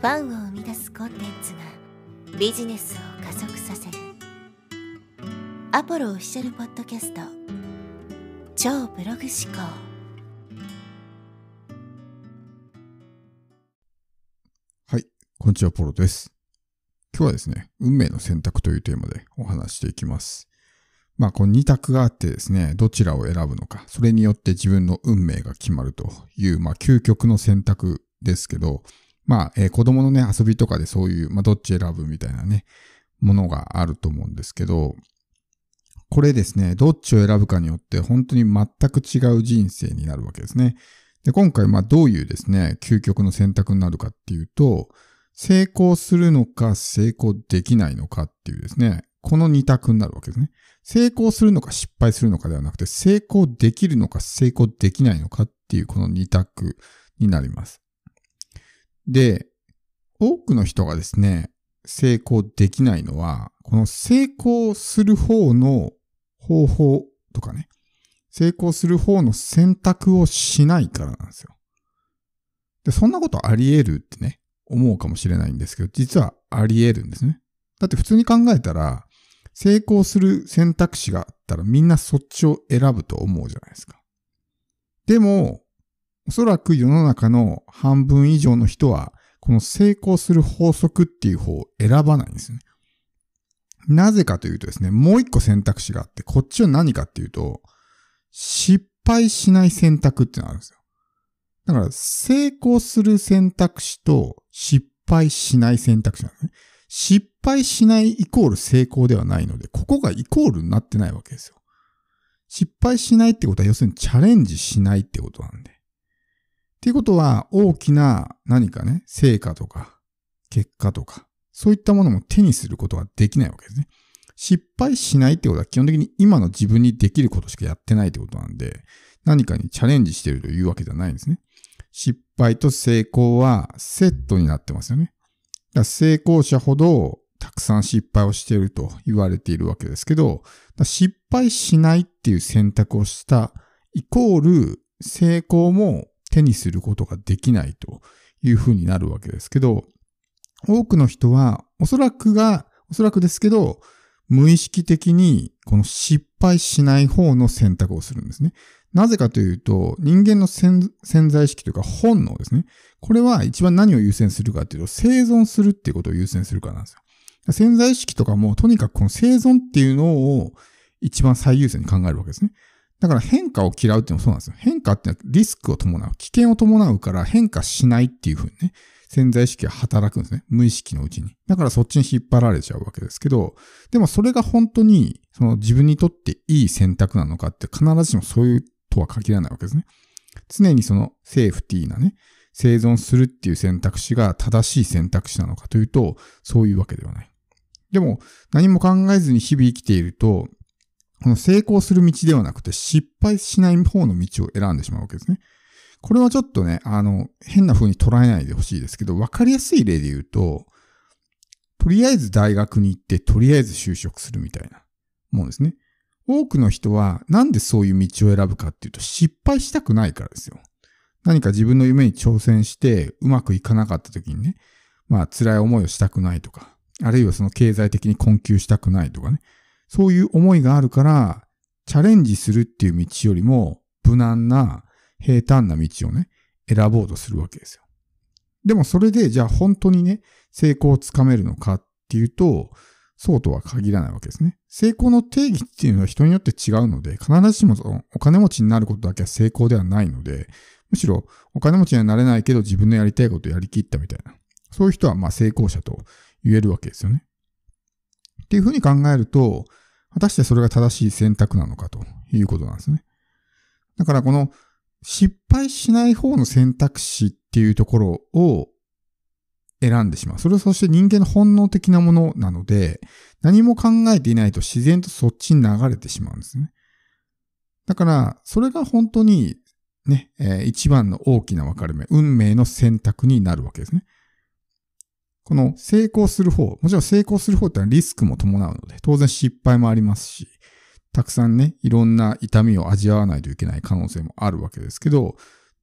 ファンを生み出すコンテンツがビジネスを加速させるアポロオフィシャルポッドキャスト超ブログ思考はいこんにちはポロです今日はですね運命の選択というテーマでお話していきますまあこの二択があってですねどちらを選ぶのかそれによって自分の運命が決まるというまあ究極の選択ですけどまあ、えー、子供のね、遊びとかでそういう、まあ、どっち選ぶみたいなね、ものがあると思うんですけど、これですね、どっちを選ぶかによって本当に全く違う人生になるわけですね。で、今回、まあ、どういうですね、究極の選択になるかっていうと、成功するのか成功できないのかっていうですね、この二択になるわけですね。成功するのか失敗するのかではなくて、成功できるのか成功できないのかっていうこの二択になります。で、多くの人がですね、成功できないのは、この成功する方の方法とかね、成功する方の選択をしないからなんですよ。で、そんなことあり得るってね、思うかもしれないんですけど、実はあり得るんですね。だって普通に考えたら、成功する選択肢があったらみんなそっちを選ぶと思うじゃないですか。でも、おそらく世の中の半分以上の人は、この成功する法則っていう方を選ばないんですね。なぜかというとですね、もう一個選択肢があって、こっちは何かっていうと、失敗しない選択ってのがあるんですよ。だから、成功する選択肢と失敗しない選択肢なんですね。失敗しないイコール成功ではないので、ここがイコールになってないわけですよ。失敗しないってことは、要するにチャレンジしないってことなんで。っていうことは大きな何かね、成果とか結果とか、そういったものも手にすることができないわけですね。失敗しないってことは基本的に今の自分にできることしかやってないってことなんで、何かにチャレンジしてるというわけじゃないんですね。失敗と成功はセットになってますよね。だ成功者ほどたくさん失敗をしていると言われているわけですけど、失敗しないっていう選択をしたイコール成功も手にすることができないというふうになるわけですけど、多くの人はおそらくが、おそらくですけど、無意識的にこの失敗しない方の選択をするんですね。なぜかというと、人間の潜在意識というか本能ですね。これは一番何を優先するかというと、生存するっていうことを優先するからなんですよ。潜在意識とかも、とにかくこの生存っていうのを一番最優先に考えるわけですね。だから変化を嫌うっていうのもそうなんですよ。変化ってのはリスクを伴う。危険を伴うから変化しないっていうふうにね、潜在意識が働くんですね。無意識のうちに。だからそっちに引っ張られちゃうわけですけど、でもそれが本当に、その自分にとっていい選択なのかって必ずしもそういうとは限らないわけですね。常にそのセーフティーなね、生存するっていう選択肢が正しい選択肢なのかというと、そういうわけではない。でも、何も考えずに日々生きていると、この成功する道ではなくて失敗しない方の道を選んでしまうわけですね。これはちょっとね、あの、変な風に捉えないでほしいですけど、わかりやすい例で言うと、とりあえず大学に行って、とりあえず就職するみたいなもんですね。多くの人は、なんでそういう道を選ぶかっていうと、失敗したくないからですよ。何か自分の夢に挑戦して、うまくいかなかった時にね、まあ、辛い思いをしたくないとか、あるいはその経済的に困窮したくないとかね、そういう思いがあるから、チャレンジするっていう道よりも、無難な、平坦な道をね、選ぼうとするわけですよ。でもそれで、じゃあ本当にね、成功をつかめるのかっていうと、そうとは限らないわけですね。成功の定義っていうのは人によって違うので、必ずしもそのお金持ちになることだけは成功ではないので、むしろお金持ちにはなれないけど自分のやりたいことをやりきったみたいな、そういう人はまあ成功者と言えるわけですよね。っていうふうに考えると、果たしてそれが正しい選択なのかということなんですね。だからこの失敗しない方の選択肢っていうところを選んでしまう。それはそして人間の本能的なものなので、何も考えていないと自然とそっちに流れてしまうんですね。だから、それが本当にね、えー、一番の大きな分かれ目、運命の選択になるわけですね。この成功する方、もちろん成功する方ってのはリスクも伴うので、当然失敗もありますし、たくさんね、いろんな痛みを味わわないといけない可能性もあるわけですけど、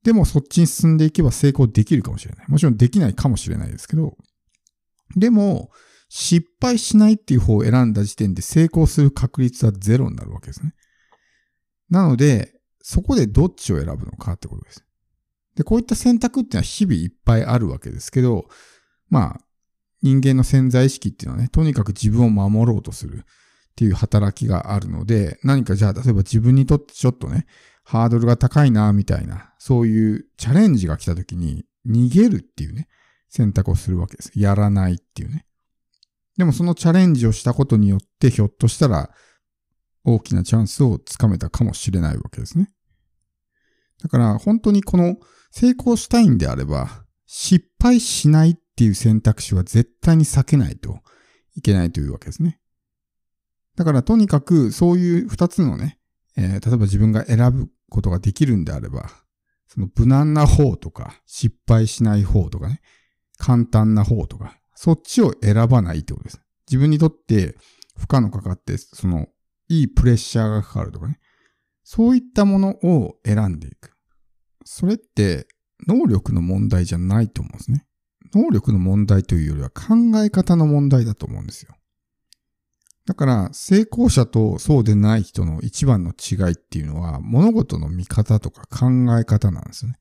でもそっちに進んでいけば成功できるかもしれない。もちろんできないかもしれないですけど、でも、失敗しないっていう方を選んだ時点で成功する確率はゼロになるわけですね。なので、そこでどっちを選ぶのかってことです。で、こういった選択っていうのは日々いっぱいあるわけですけど、まあ、人間の潜在意識っていうのはね、とにかく自分を守ろうとするっていう働きがあるので、何かじゃあ例えば自分にとってちょっとね、ハードルが高いな、みたいな、そういうチャレンジが来た時に、逃げるっていうね、選択をするわけです。やらないっていうね。でもそのチャレンジをしたことによって、ひょっとしたら、大きなチャンスをつかめたかもしれないわけですね。だから本当にこの成功したいんであれば、失敗しないっっていう選択肢は絶対に避けないといけないというわけですね。だからとにかくそういう二つのね、えー、例えば自分が選ぶことができるんであれば、その無難な方とか、失敗しない方とかね、簡単な方とか、そっちを選ばないってことです。自分にとって負荷のかかって、その、いいプレッシャーがかかるとかね。そういったものを選んでいく。それって、能力の問題じゃないと思うんですね。能力の問題というよりは考え方の問題だと思うんですよ。だから、成功者とそうでない人の一番の違いっていうのは、物事の見方とか考え方なんですね。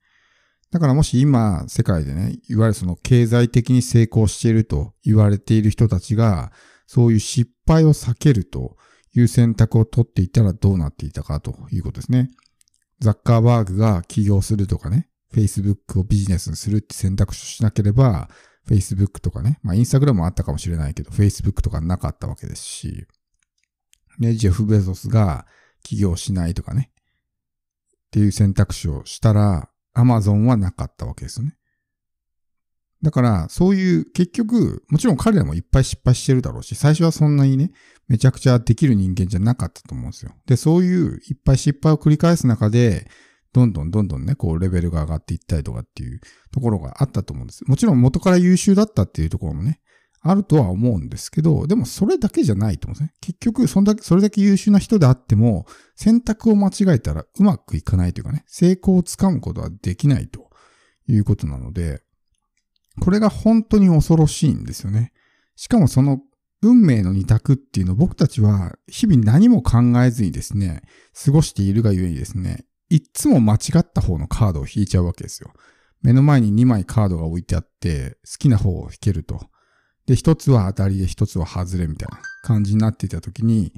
だからもし今、世界でね、いわゆるその経済的に成功していると言われている人たちが、そういう失敗を避けるという選択を取っていたらどうなっていたかということですね。ザッカーバーグが起業するとかね、Facebook をビジネスにするって選択肢をしなければ、Facebook とかね、まあ Instagram もあったかもしれないけど、Facebook とかなかったわけですし、ね、ジェフ・ベゾスが起業しないとかね、っていう選択肢をしたら、Amazon はなかったわけですよね。だから、そういう結局、もちろん彼らもいっぱい失敗してるだろうし、最初はそんなにね、めちゃくちゃできる人間じゃなかったと思うんですよ。で、そういういっぱい失敗を繰り返す中で、どんどんどんどんね、こうレベルが上がっていったりとかっていうところがあったと思うんです。もちろん元から優秀だったっていうところもね、あるとは思うんですけど、でもそれだけじゃないと思うんですね。結局、そんだけ、それだけ優秀な人であっても、選択を間違えたらうまくいかないというかね、成功をつかむことはできないということなので、これが本当に恐ろしいんですよね。しかもその運命の二択っていうのを僕たちは日々何も考えずにですね、過ごしているがゆえにですね、いっつも間違った方のカードを引いちゃうわけですよ。目の前に2枚カードが置いてあって、好きな方を引けると。で、一つは当たりで一つは外れみたいな感じになっていた時に、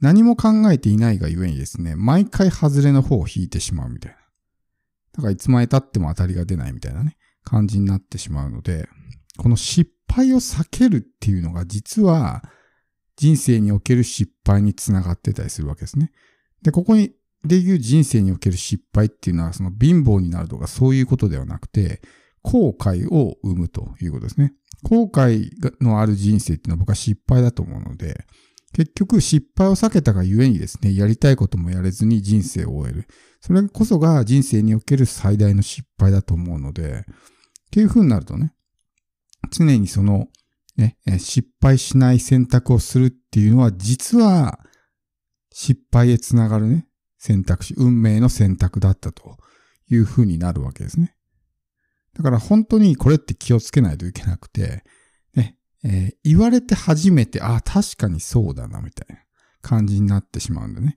何も考えていないがゆえにですね、毎回外れの方を引いてしまうみたいな。だからいつまで経っても当たりが出ないみたいなね、感じになってしまうので、この失敗を避けるっていうのが実は人生における失敗につながってたりするわけですね。で、ここにでいう人生における失敗っていうのは、その貧乏になるとかそういうことではなくて、後悔を生むということですね。後悔のある人生っていうのは僕は失敗だと思うので、結局失敗を避けたがゆえにですね、やりたいこともやれずに人生を終える。それこそが人生における最大の失敗だと思うので、っていう風になるとね、常にその、ね、失敗しない選択をするっていうのは、実は失敗へつながるね、選択肢、運命の選択だったというふうになるわけですね。だから本当にこれって気をつけないといけなくて、ね、えー、言われて初めて、ああ、確かにそうだな、みたいな感じになってしまうんだね。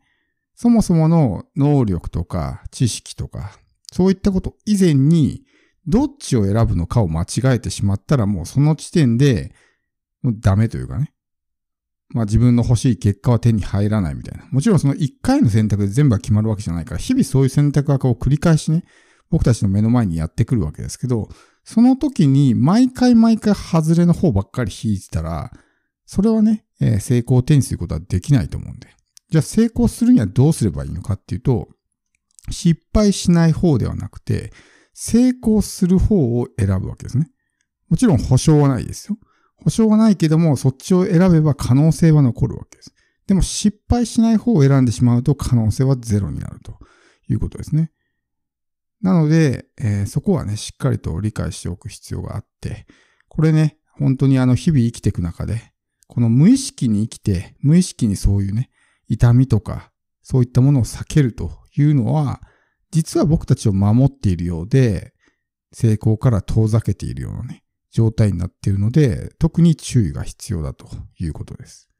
そもそもの能力とか知識とか、そういったこと以前に、どっちを選ぶのかを間違えてしまったらもうその時点で、ダメというかね、まあ自分の欲しい結果は手に入らないみたいな。もちろんその一回の選択で全部は決まるわけじゃないから、日々そういう選択がこう繰り返しね、僕たちの目の前にやってくるわけですけど、その時に毎回毎回外れの方ばっかり引いてたら、それはね、えー、成功を手にすることはできないと思うんで。じゃあ成功するにはどうすればいいのかっていうと、失敗しない方ではなくて、成功する方を選ぶわけですね。もちろん保証はないですよ。保証がないけども、そっちを選べば可能性は残るわけです。でも失敗しない方を選んでしまうと可能性はゼロになるということですね。なので、えー、そこはね、しっかりと理解しておく必要があって、これね、本当にあの日々生きていく中で、この無意識に生きて、無意識にそういうね、痛みとか、そういったものを避けるというのは、実は僕たちを守っているようで、成功から遠ざけているようなね、状態になっているので、特に注意が必要だということです。